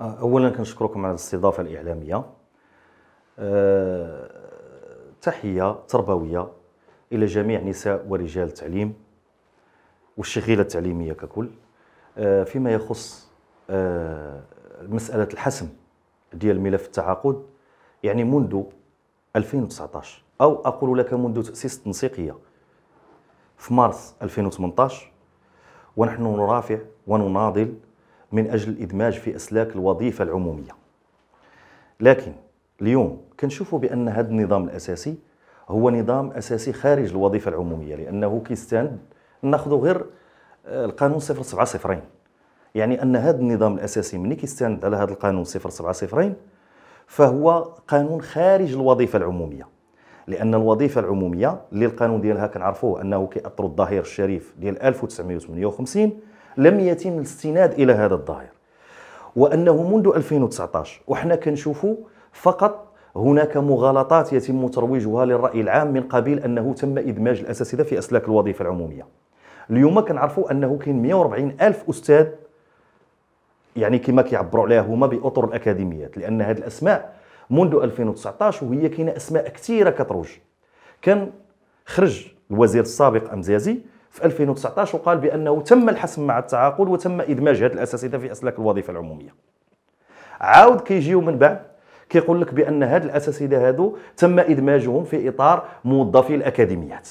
آه، اولا كنشكركم على الاستضافه الاعلاميه أه تحيه تربويه الى جميع نساء ورجال التعليم والشغيله التعليميه ككل أه فيما يخص أه مساله الحسم ديال ملف التعاقد يعني منذ 2019 او اقول لك منذ تاسيس التنسيقيه في مارس 2018 ونحن نرافع ونناضل من أجل الإدماج في أسلاك الوظيفة العمومية لكن اليوم كنشوفوا بأن هذا النظام الأساسي هو نظام أساسي خارج الوظيفة العمومية لأنه كيستند ناخذ غير آه، القانون 070 يعني أن هذا النظام الأساسي ملي كيستند على هذا القانون 070 فهو قانون خارج الوظيفة العمومية لان الوظيفه العموميه اللي القانون ديالها كنعرفوه انه كيأطر الظهير الشريف ديال 1958 لم يتم الاستناد الى هذا الظاهر وانه منذ 2019 وحنا كنشوفوا فقط هناك مغالطات يتم ترويجها للراي العام من قبيل انه تم ادماج الاساتذه في اسلاك الوظيفه العموميه اليوم كنعرفوا انه كاين 140 الف استاذ يعني كما كيعبروا عليها هما باطر الاكاديميات لان هذه الاسماء منذ 2019 وهي كاينه اسماء كثيره كتروج كان خرج الوزير السابق امزيازي في 2019 وقال بأنه تم الحسم مع التعاقد وتم إدماج هذه الأساسية في أسلاك الوظيفة العمومية عاود كيجيو من بعد كيقول لك بأن هذه الأساسية هذو تم إدماجهم في إطار موظفي الأكاديميات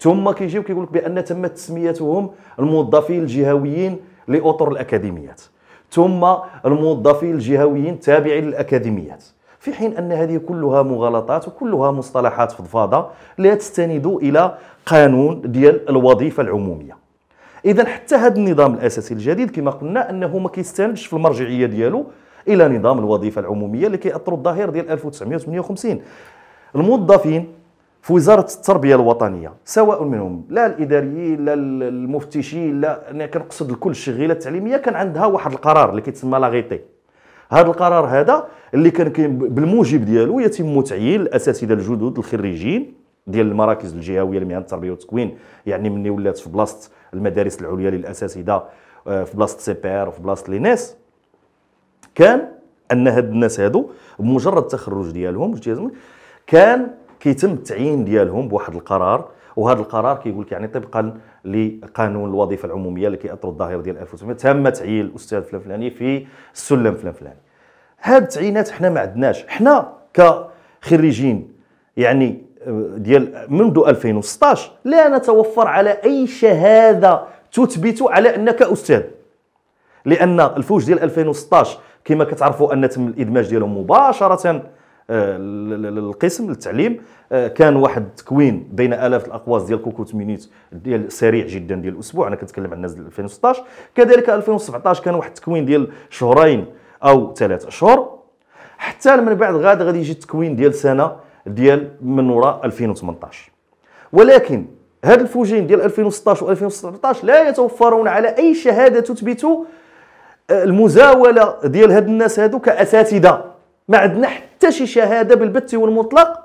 ثم كيجيو كيقول لك بأن تم تسميتهم الموظفين الجهويين لأطر الأكاديميات ثم الموظفين الجهويين التابعين للأكاديميات في حين أن هذه كلها مغالطات وكلها مصطلحات فضفاضة لا تستند إلى قانون ديال الوظيفة العمومية إذا حتى هذا النظام الأساسي الجديد كما قلنا أنه ما كيستندش في المرجعية ديالو إلى نظام الوظيفة العمومية اللي كيأثر الظاهر ديال 1958 الموظفين في وزاره التربيه الوطنيه سواء منهم لا الاداريين لا المفتشين لا انا كنقصد لكل الشغيله التعليميه كان عندها واحد القرار اللي كيتسمى لاغيتي هذا القرار هذا اللي كان بالموجب ديالو يتم تعيين الاساتذه الجدد الخريجين ديال المراكز الجهويه لمهن التربيه والتكوين يعني مني ولات في بلاصه المدارس العليا للاساتذه آه، في بلاصه سي بي ار وفي بلاصه لينيس كان ان هاد الناس هادو بمجرد التخرج ديالهم كان كيتم التعيين ديالهم بواحد القرار وهذا القرار كيقول لك يعني طبقا لقانون الوظيفه العموميه اللي كيأطر الظاهره ديال 1900 تم تعيين الاستاذ فلان فلاني في السلم فلان فلاني هاد التعيينات حنا ما عندناش حنا كخريجين يعني آه، ديال منذ 2016 لا نتوفر على اي شهاده تثبت على انك استاذ لان الفوج ديال 2016 كما كتعرفوا ان تم الادماج ديالهم مباشره القسم آه، التعليم آه، كان واحد التكوين بين الاف الاقواس ديال كوكوت مينيت ديال سريع جدا ديال الاسبوع انا كنتكلم عن الناس ديال 2016 كذلك 2017 كان واحد التكوين ديال شهرين او ثلاث اشهر حتى من بعد غاد غادي يجي التكوين ديال سنه ديال من وراء 2018 ولكن هاد الفوجين ديال 2016 و 2017 لا يتوفرون على اي شهاده تثبت آه، المزاوله ديال هاد الناس هادو كاساتذه ما عندنا حتى شي شهاده بالبث والمطلق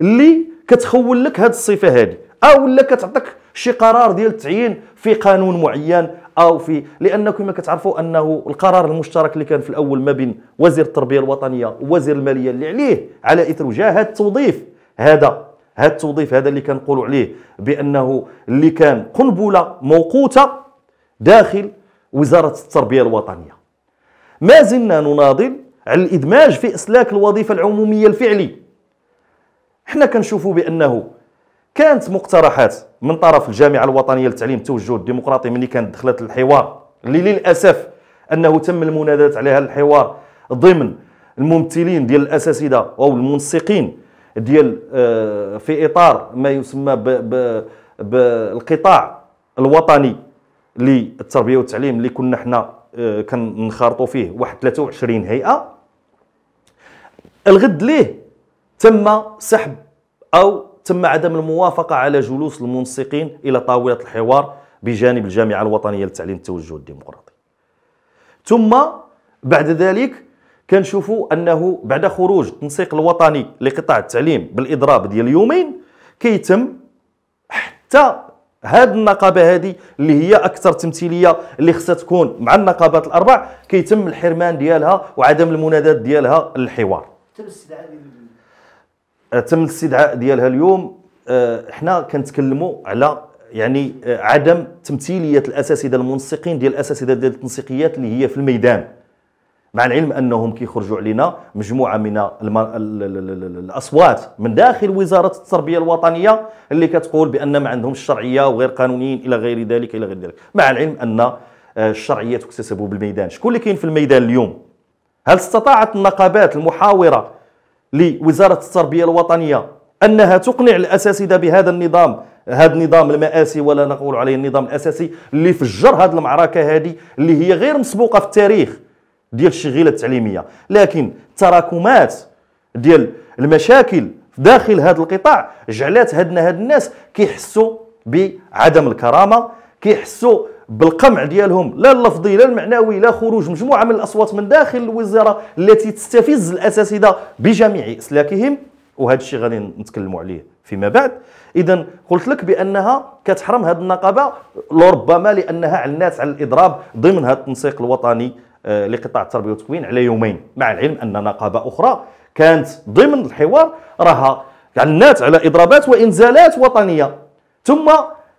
اللي كتخول لك هذه الصفه هذه او لا كتعطيك شي قرار ديال التعيين في قانون معين او في لانه كما كتعرفوا انه القرار المشترك اللي كان في الاول ما بين وزير التربيه الوطنيه ووزير الماليه اللي عليه على اثر وجاه التوظيف هذا هذا التوظيف هذا اللي كنقولوا عليه بانه اللي كان قنبله موقوته داخل وزاره التربيه الوطنيه ما زلنا نناضل على الادماج في اسلاك الوظيفه العموميه الفعلي حنا كنشوفوا بانه كانت مقترحات من طرف الجامعه الوطنيه للتعليم التوجه الديمقراطي ملي كانت دخلت الحوار اللي للاسف انه تم المنادات عليها الحوار ضمن الممثلين ديال الاساتذه او المنسقين ديال آه، في اطار ما يسمى بالقطاع الوطني للتربيه والتعليم اللي كنا حنا آه، كنخرطوا فيه واحد 23 هيئه الغد ليه تم سحب أو تم عدم الموافقة على جلوس المنسقين إلى طاولة الحوار بجانب الجامعة الوطنية للتعليم التوجه الديمقراطي ثم بعد ذلك كنشوفوا أنه بعد خروج التنسيق الوطني لقطاع التعليم بالإضراب ديال يومين كيتم حتى هاد النقابه هذه اللي هي اكثر تمثيليه اللي خصها تكون مع النقابات الاربع كيتم الحرمان ديالها وعدم المنادات ديالها للحوار أه، تم الاستدعاء ديالها اليوم احنا أه، كنتكلموا على يعني أه، عدم تمثيليه الاساتذه المنسقين ديال الاساتذه ديال التنسيقيات اللي هي في الميدان مع العلم انهم كيخرجوا علينا مجموعه من الاصوات من داخل وزاره التربيه الوطنيه اللي كتقول بان ما عندهمش الشرعيه وغير قانونيين الى غير ذلك الى غير ذلك مع العلم ان الشرعيه تكتسب بالميدان شكون اللي كاين في الميدان اليوم هل استطاعت النقابات المحاورة لوزارة التربية الوطنية أنها تقنع الأساتذة بهذا النظام هذا النظام المآسي ولا نقول عليه النظام الأساسي اللي فجر هذه المعركة هذه اللي هي غير مسبوقة في التاريخ ديال الشغيلة التعليمية لكن تراكمات ديال المشاكل داخل هذا القطاع جعلت هاد الناس كيحسوا بعدم الكرامة كيحسوا بالقمع ديالهم لا اللفظي لا المعنوي لا خروج مجموعه من الاصوات من داخل الوزاره التي تستفز الاساتذه بجميع اسلاكهم وهذا الشيء غادي نتكلموا عليه فيما بعد اذا قلت لك بانها كتحرم هذه النقابه لربما لانها علنات على الاضراب ضمن هذا التنسيق الوطني آه، لقطاع التربيه والتكوين على يومين مع العلم ان نقابه اخرى كانت ضمن الحوار راها علنات على اضرابات وانزالات وطنيه ثم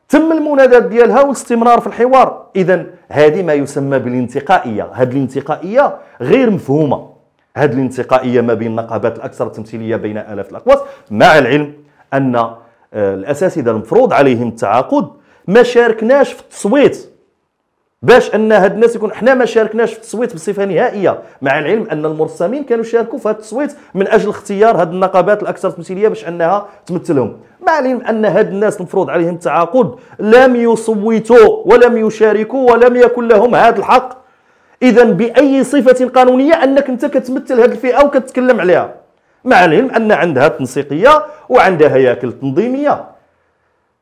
تم المنادات ديالها والاستمرار في الحوار اذا هذه ما يسمى بالانتقائيه هذه الانتقائيه غير مفهومه هذه الانتقائيه ما بين النقابات الاكثر تمثيليه بين الاف الاقواس مع العلم ان آه، الاساتذه المفروض عليهم التعاقد ما شاركناش في التصويت باش ان هاد الناس يكون حنا ما شاركناش في التصويت بصفه نهائيه مع العلم ان المرسمين كانوا شاركوا في هاد التصويت من اجل اختيار هاد النقابات الاكثر تمثيليه باش انها تمثلهم مع العلم ان هاد الناس المفروض عليهم التعاقد لم يصوتوا ولم يشاركوا ولم يكن لهم هاد الحق اذا باي صفه قانونيه انك انت كتمثل هاد الفئه وكتتكلم عليها مع العلم ان عندها تنسيقيه وعندها هياكل تنظيميه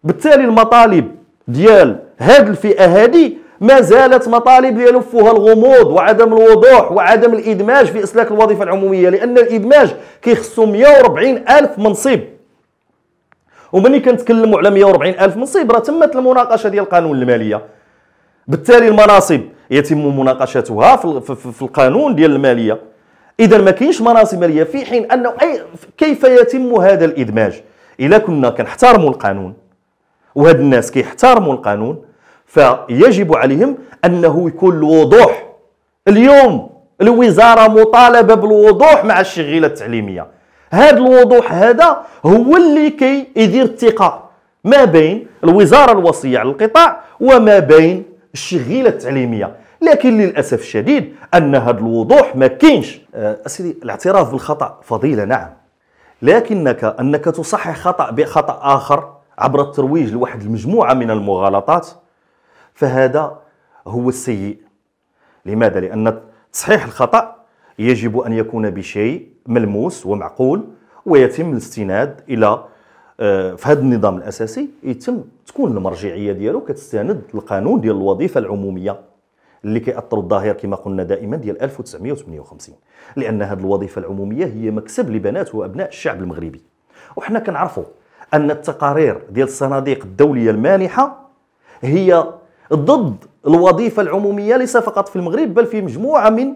بالتالي المطالب ديال هاد الفئه هذه ما زالت مطالب يلفها الغموض وعدم الوضوح وعدم الادماج في اسلاك الوظيفه العموميه لان الادماج كيخصو 140 الف منصب ومني كنتكلموا على 140 الف منصب راه تمت المناقشه ديال القانون الماليه بالتالي المناصب يتم مناقشتها في القانون ديال الماليه اذا ما كاينش مناصب ماليه في حين انه اي كيف يتم هذا الادماج الا كنا كنحترموا القانون وهاد الناس كيحترموا القانون فيجب عليهم أنه يكون الوضوح اليوم الوزارة مطالبة بالوضوح مع الشغيلة التعليمية هذا الوضوح هذا هو اللي كي يدير الثقة ما بين الوزارة الوصية على القطاع وما بين الشغيلة التعليمية لكن للأسف الشديد أن هذا الوضوح ما كاينش أه، أسيدي الاعتراف بالخطأ فضيلة نعم لكنك أنك تصحح خطأ بخطأ آخر عبر الترويج لواحد المجموعة من المغالطات فهذا هو السيء لماذا؟ لأن تصحيح الخطأ يجب أن يكون بشيء ملموس ومعقول ويتم الاستناد إلى آه، في هذا النظام الاساسي يتم تكون المرجعيه ديالو كتستند القانون ديال الوظيفه العموميه اللي كيأثر الظاهر كما قلنا دائما ديال 1958 لان هذه الوظيفه العموميه هي مكسب لبنات وابناء الشعب المغربي وحنا كنعرفوا ان التقارير ديال الصناديق الدوليه المانحه هي ضد الوظيفة العمومية ليس فقط في المغرب بل في مجموعة من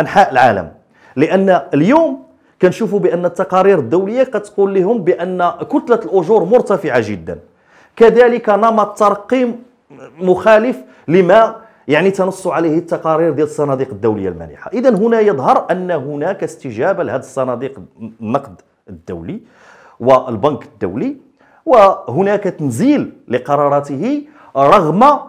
أنحاء العالم لأن اليوم كنشوفوا بأن التقارير الدولية كتقول لهم بأن كتلة الأجور مرتفعة جدا كذلك نمط ترقيم مخالف لما يعني تنص عليه التقارير ديال الصناديق الدولية المانحة إذا هنا يظهر أن هناك استجابة لهذا الصناديق النقد الدولي والبنك الدولي وهناك تنزيل لقراراته رغم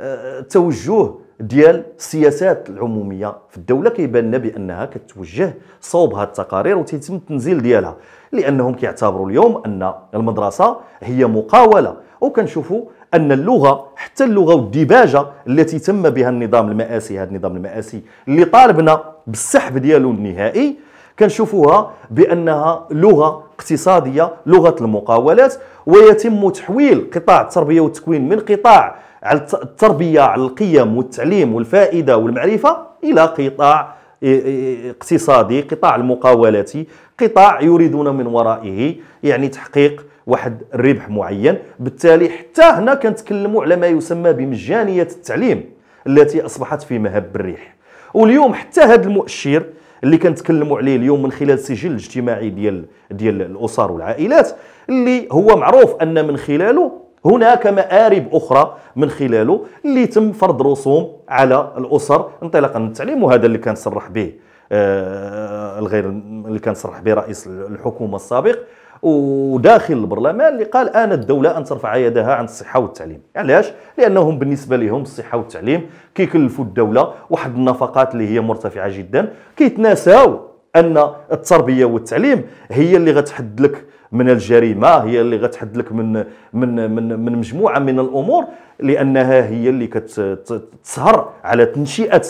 التوجه ديال السياسات العموميه في الدوله كيبان لنا بانها كتوجه صوب هذه التقارير وتيتم التنزيل ديالها لانهم كيعتبروا اليوم ان المدرسه هي مقاوله وكنشوفوا ان اللغه حتى اللغه والديباجه التي تم بها النظام المآسي هذا النظام المآسي اللي طالبنا بالسحب ديالو النهائي كنشوفوها بانها لغه اقتصاديه لغه المقاولات ويتم تحويل قطاع التربيه والتكوين من قطاع على التربيه على القيم والتعليم والفائده والمعرفه الى قطاع اقتصادي قطاع المقاولات قطاع يريدون من ورائه يعني تحقيق واحد الربح معين بالتالي حتى هنا كنتكلموا على ما يسمى بمجانيه التعليم التي اصبحت في مهب الريح واليوم حتى هذا المؤشر اللي كنتكلموا عليه اليوم من خلال السجل الاجتماعي ديال ديال الاسر والعائلات اللي هو معروف ان من خلاله هناك مآرب أخرى من خلاله اللي تم فرض رسوم على الأسر انطلاقا من التعليم وهذا اللي كان صرح به آه، الغير اللي كان صرح به رئيس الحكومة السابق وداخل البرلمان اللي قال انا الدوله ان ترفع يدها عن الصحه والتعليم علاش لانهم بالنسبه لهم الصحه والتعليم كيكلفوا الدوله واحد النفقات اللي هي مرتفعه جدا كيتناساو ان التربيه والتعليم هي اللي غتحد لك من الجريمه هي اللي غتحد لك من من من من مجموعه من الامور لانها هي اللي كتسهر على تنشئه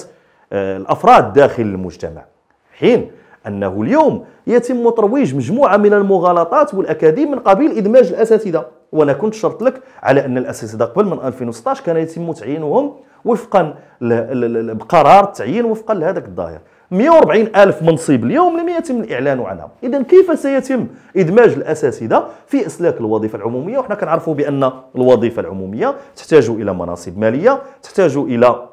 آه، الافراد داخل المجتمع حين انه اليوم يتم ترويج مجموعه من المغالطات والاكاذيب من قبيل ادماج الاساتذه وانا كنت شرط لك على ان الاساتذه قبل من 2016 كان يتم تعيينهم وفقا بقرار تعيين وفقا لهذاك الظاهر 140 ألف منصب اليوم لم يتم الإعلان عنها إذا كيف سيتم إدماج الأساتذة في أسلاك الوظيفة العمومية وحنا كنعرفوا بأن الوظيفة العمومية تحتاج إلى مناصب مالية تحتاج إلى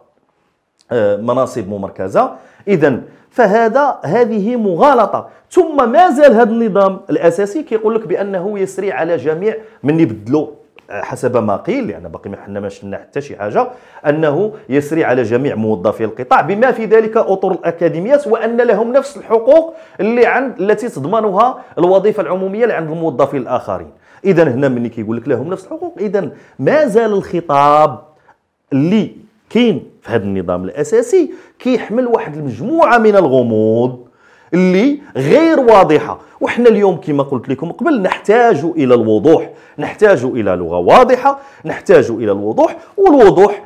آه، مناصب ممركزة إذا فهذا هذه مغالطة ثم ما زال هذا النظام الأساسي كيقول لك بأنه يسري على جميع من يبدلوا حسب ما قيل لان باقي ما حنا ما شفنا حتى شي حاجه انه يسري على جميع موظفي القطاع بما في ذلك اطر الاكاديميات وان لهم نفس الحقوق اللي عند التي تضمنها الوظيفه العموميه اللي عند الموظفين الاخرين اذا هنا ملي كيقول لك لهم نفس الحقوق اذا ما زال الخطاب اللي كاين في هذا النظام الاساسي كيحمل واحد المجموعه من الغموض اللي غير واضحه وحنا اليوم كما قلت لكم قبل نحتاج الى الوضوح نحتاج الى لغه واضحه نحتاج الى الوضوح والوضوح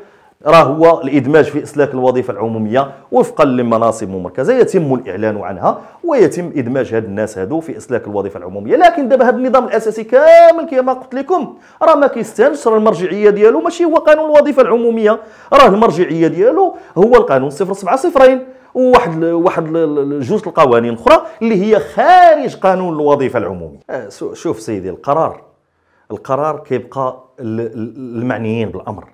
راه هو الادماج في اسلاك الوظيفه العموميه وفقا لمناصب ممركزه يتم الاعلان عنها ويتم ادماج هاد الناس هادو في اسلاك الوظيفه العموميه لكن دابا هاد النظام الاساسي كامل كما قلت لكم راه ما كيستانش راه المرجعيه ديالو ماشي هو قانون الوظيفه العموميه راه المرجعيه ديالو هو القانون 070 وواحد واحد جوج القوانين الاخرى اللي هي خارج قانون الوظيفه العموميه آه، شوف سيدي القرار القرار كيبقى المعنيين بالامر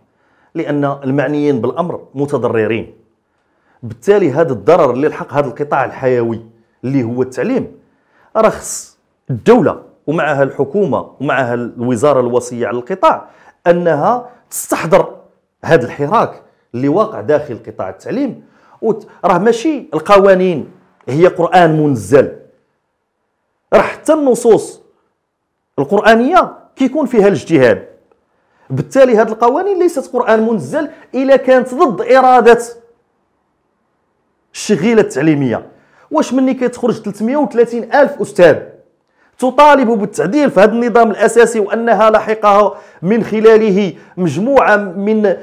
لان المعنيين بالامر متضررين بالتالي هذا الضرر اللي لحق هذا القطاع الحيوي اللي هو التعليم رخص الدوله ومعها الحكومه ومعها الوزاره الوصيه على القطاع انها تستحضر هذا الحراك اللي واقع داخل قطاع التعليم راه ماشي القوانين هي قران منزل راه حتى النصوص القرانيه كيكون فيها الاجتهاد بالتالي هذه القوانين ليست قران منزل الا كانت ضد اراده الشغيله التعليميه واش مني كتخرج 330 الف استاذ تطالب بالتعديل في هذا النظام الاساسي وانها لحقها من خلاله مجموعه من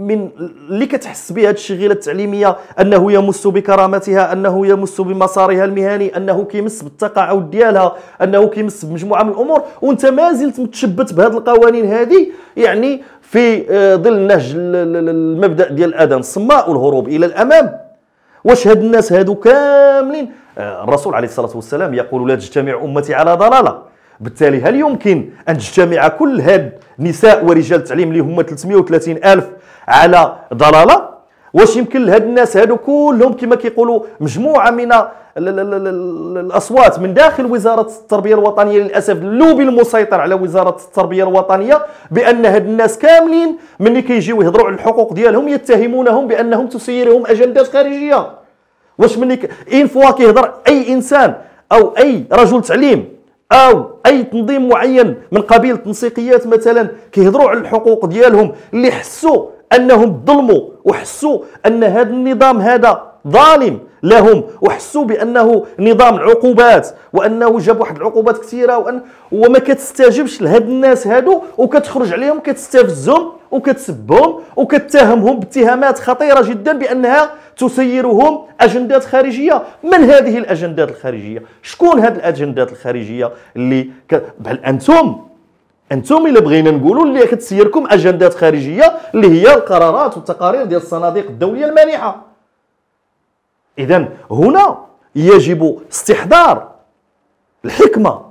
من اللي كتحس بها الشغيله التعليميه انه يمس بكرامتها انه يمس بمسارها المهني انه كيمس بالتقاعد ديالها انه كيمس بمجموعه من الامور وانت ما زلت متشبت بهذه القوانين هذه يعني في آه، ظل نهج المبدا ديال الاذان الصماء والهروب الى الامام واش هاد الناس هادو كاملين آه، الرسول عليه الصلاه والسلام يقول لا تجتمع امتي على ضلاله بالتالي هل يمكن ان تجتمع كل هاد نساء ورجال التعليم اللي هما 330 الف على ضلاله واش يمكن لهاد الناس هادو كلهم كما كيقولوا مجموعه من الاصوات من داخل وزاره التربيه الوطنيه للاسف اللوبي المسيطر على وزاره التربيه الوطنيه بان هاد الناس كاملين ملي كيجيو يهضروا على الحقوق ديالهم يتهمونهم بانهم تسيرهم اجندات خارجيه واش ملي ك... ان فوا كيهضر اي انسان او اي رجل تعليم او اي تنظيم معين من قبيل التنسيقيات مثلا كيهضروا على الحقوق ديالهم اللي حسوا انهم ظلموا وحسوا ان هذا النظام هذا ظالم لهم وحسوا بانه نظام العقوبات وانه جاب واحد العقوبات كثيره وان وما كتستجبش لهاد الناس هادو وكتخرج عليهم كتستفزهم وكتسبهم وكتهمهم باتهامات خطيره جدا بانها تسيرهم اجندات خارجيه من هذه الاجندات الخارجيه شكون هاد الاجندات الخارجيه اللي ك... بل انتم انتم الا بغينا نقولوا اللي كتسيركم اجندات خارجيه اللي هي القرارات والتقارير ديال الصناديق الدوليه المانحه إذا هنا يجب استحضار الحكمة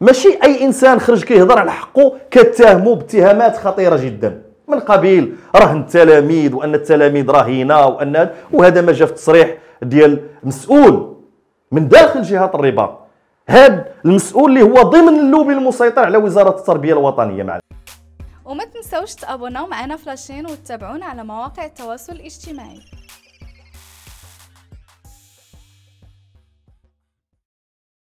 ماشي أي إنسان خرج كيهضر على حقه كتهمه باتهامات خطيرة جدا من قبيل رهن التلاميذ وأن التلاميذ رهينه وأن وهذا ما جاء في التصريح ديال مسؤول من داخل جهة الرباط هذا المسؤول اللي هو ضمن اللوبي المسيطر على وزارة التربية الوطنية معنا وما تنسوش تابوناو معنا فلاشين وتتابعونا على مواقع التواصل الاجتماعي